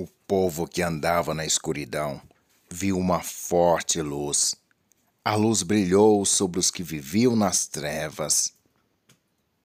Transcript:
O povo que andava na escuridão viu uma forte luz. A luz brilhou sobre os que viviam nas trevas.